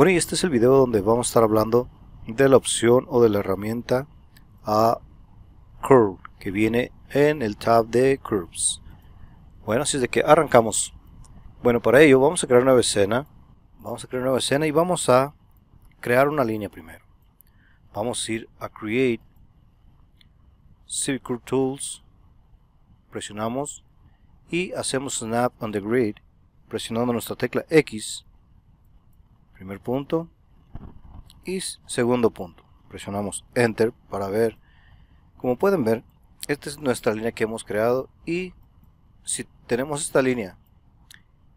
Bueno, y este es el video donde vamos a estar hablando de la opción o de la herramienta a Curve que viene en el tab de Curves. Bueno, así es de que arrancamos. Bueno, para ello vamos a crear una escena. Vamos a crear una escena y vamos a crear una línea primero. Vamos a ir a Create, Civic Curve Tools, presionamos y hacemos Snap on the Grid presionando nuestra tecla X Primer punto. Y segundo punto. Presionamos Enter para ver. Como pueden ver, esta es nuestra línea que hemos creado. Y si tenemos esta línea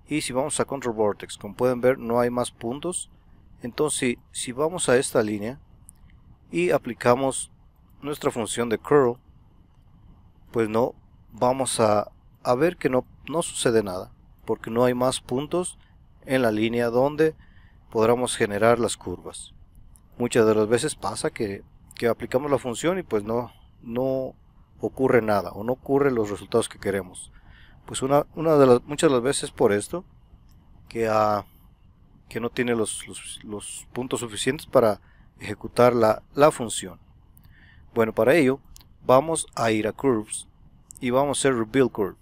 y si vamos a Control Vortex, como pueden ver no hay más puntos. Entonces si vamos a esta línea y aplicamos nuestra función de curl, pues no vamos a, a ver que no, no sucede nada porque no hay más puntos en la línea donde podamos generar las curvas. Muchas de las veces pasa que, aplicamos la función y pues no, no ocurre nada o no ocurren los resultados que queremos. Pues una, de muchas de las veces por esto, que, ah, que no tiene los, puntos suficientes para ejecutar la, función. Bueno, para ello vamos a ir a Curves y vamos a hacer Rebuild Curve.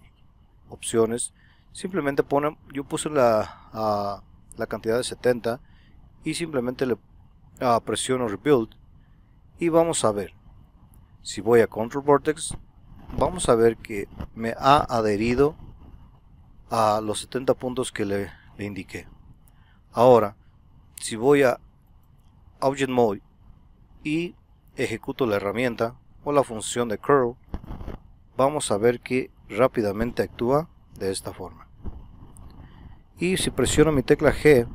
Opciones. Simplemente ponen, yo puse la, ah, la cantidad de 70 y simplemente le ah, presiono Rebuild y vamos a ver. Si voy a Control Vortex, vamos a ver que me ha adherido a los 70 puntos que le, le indiqué. Ahora, si voy a Object Mode y ejecuto la herramienta o la función de curl, vamos a ver que rápidamente actúa de esta forma y si presiono mi tecla G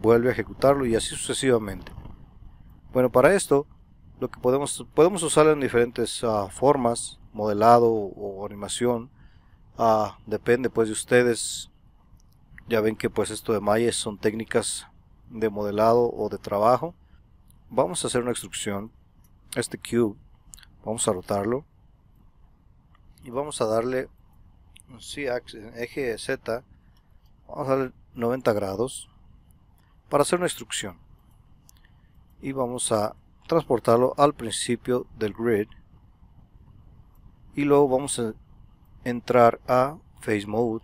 vuelve a ejecutarlo y así sucesivamente. Bueno, para esto lo que podemos, podemos usarlo en diferentes ah, formas, modelado o animación, ah, depende pues de ustedes. Ya ven que pues esto de Maya son técnicas de modelado o de trabajo. Vamos a hacer una instrucción, este cube, vamos a rotarlo y vamos a darle un eje Z vamos a darle 90 grados para hacer una instrucción y vamos a transportarlo al principio del grid y luego vamos a entrar a face mode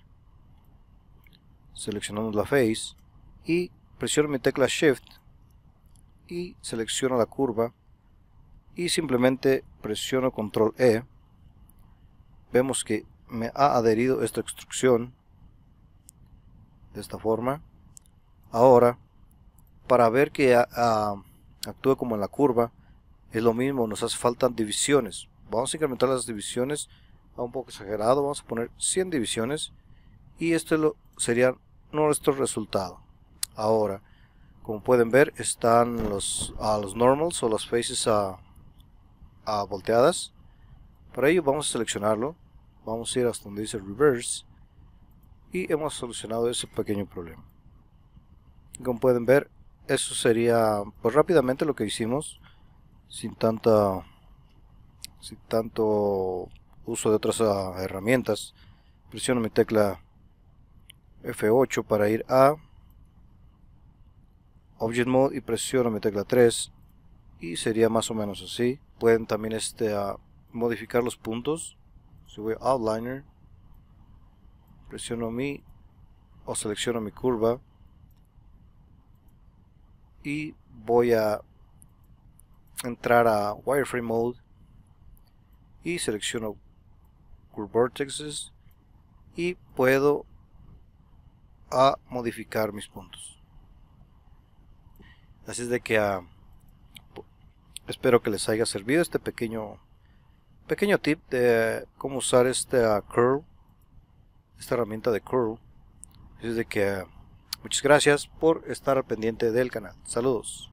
seleccionamos la face y presiono mi tecla shift y selecciono la curva y simplemente presiono control E vemos que me ha adherido esta instrucción de esta forma. Ahora, para ver que actúe como en la curva, es lo mismo, nos hace falta divisiones. Vamos a incrementar las divisiones a un poco exagerado, vamos a poner 100 divisiones y esto sería nuestro resultado. Ahora, como pueden ver, están los, los normals o las faces a, volteadas. Para ello vamos a seleccionarlo, vamos a ir hasta donde dice reverse y hemos solucionado ese pequeño problema. Como pueden ver, eso sería pues rápidamente lo que hicimos sin tanta sin tanto uso de otras ah, herramientas. Presiono mi tecla F8 para ir a Object Mode y presiono mi tecla 3 y sería más o menos así. Pueden también este, ah, modificar los puntos. Si voy a Outliner, presiono mi o selecciono mi curva y voy a entrar a wireframe mode y selecciono curve vertexes y puedo a modificar mis puntos así es de que ah, espero que les haya servido este pequeño pequeño tip de cómo usar este curve esta herramienta de curl es de que ah, muchas gracias por estar pendiente del canal saludos